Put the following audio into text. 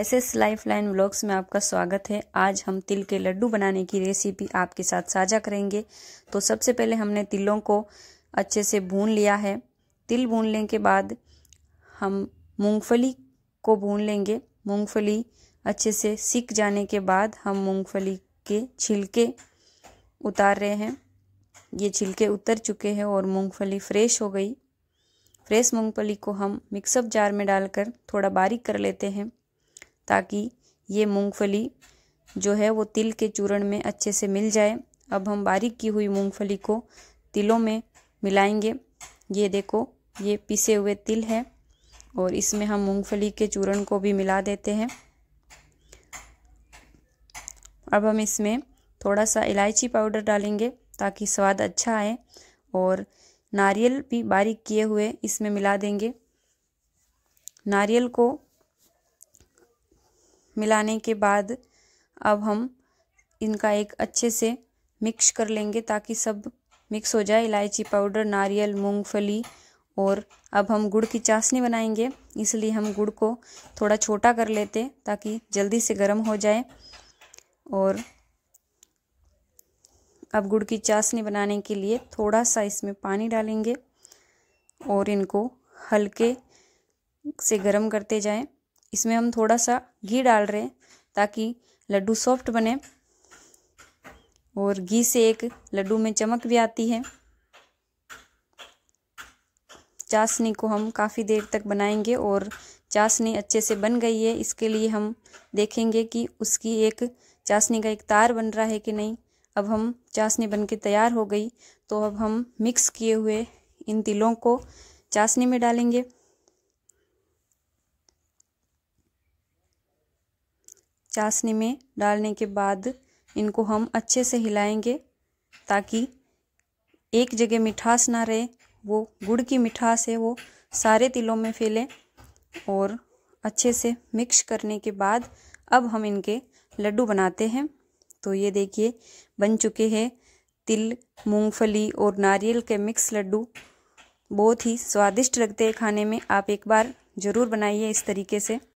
S S life line blogs में आपका स्वागत है आज हम तिल के लड्डू बनाने की रेसिपी आपके साथ साझा करेंगे तो सबसे पहले हमने तिलों को अच्छे से भून लिया है तिल भूनने के बाद हम मूंगफली को भून लेंगे मूंगफली अच्छे से सीख जाने के बाद हम मूंगफली के छिलके उतार रहे हैं ये छिलके उतर चुके हैं और मूंगफली फ्रेश हो गई फ्रेश मूंगफली को हम मिक्सअप जार में डालकर थोड़ा बारीक कर लेते हैं ताकि ये मूंगफली जो है वो तिल के चूरण में अच्छे से मिल जाए अब हम बारीक की हुई मूंगफली को तिलों में मिलाएंगे ये देखो ये पिसे हुए तिल है और इसमें हम मूंगफली के चूरण को भी मिला देते हैं अब हम इसमें थोड़ा सा इलायची पाउडर डालेंगे ताकि स्वाद अच्छा आए और नारियल भी बारीक किए हुए इसमें मिला देंगे नारियल को मिलाने के बाद अब हम इनका एक अच्छे से मिक्स कर लेंगे ताकि सब मिक्स हो जाए इलायची पाउडर नारियल मूंगफली और अब हम गुड़ की चाशनी बनाएंगे इसलिए हम गुड़ को थोड़ा छोटा कर लेते ताकि जल्दी से गर्म हो जाए और अब गुड़ की चाशनी बनाने के लिए थोड़ा सा इसमें पानी डालेंगे और इनको हल्के से गर्म करते जाएं इसमें हम थोड़ा सा घी डाल रहे हैं ताकि लड्डू सॉफ्ट बने और घी से एक लड्डू में चमक भी आती है चाशनी को हम काफ़ी देर तक बनाएंगे और चाशनी अच्छे से बन गई है इसके लिए हम देखेंगे कि उसकी एक चाशनी का एक तार बन रहा है कि नहीं अब हम चाशनी बन के तैयार हो गई तो अब हम मिक्स किए हुए इन तिलों को चाशनी में डालेंगे चाशनी में डालने के बाद इनको हम अच्छे से हिलाएंगे ताकि एक जगह मिठास ना रहे वो गुड़ की मिठास है वो सारे तिलों में फैले और अच्छे से मिक्स करने के बाद अब हम इनके लड्डू बनाते हैं तो ये देखिए बन चुके हैं तिल मूंगफली और नारियल के मिक्स लड्डू बहुत ही स्वादिष्ट लगते हैं खाने में आप एक बार ज़रूर बनाइए इस तरीके से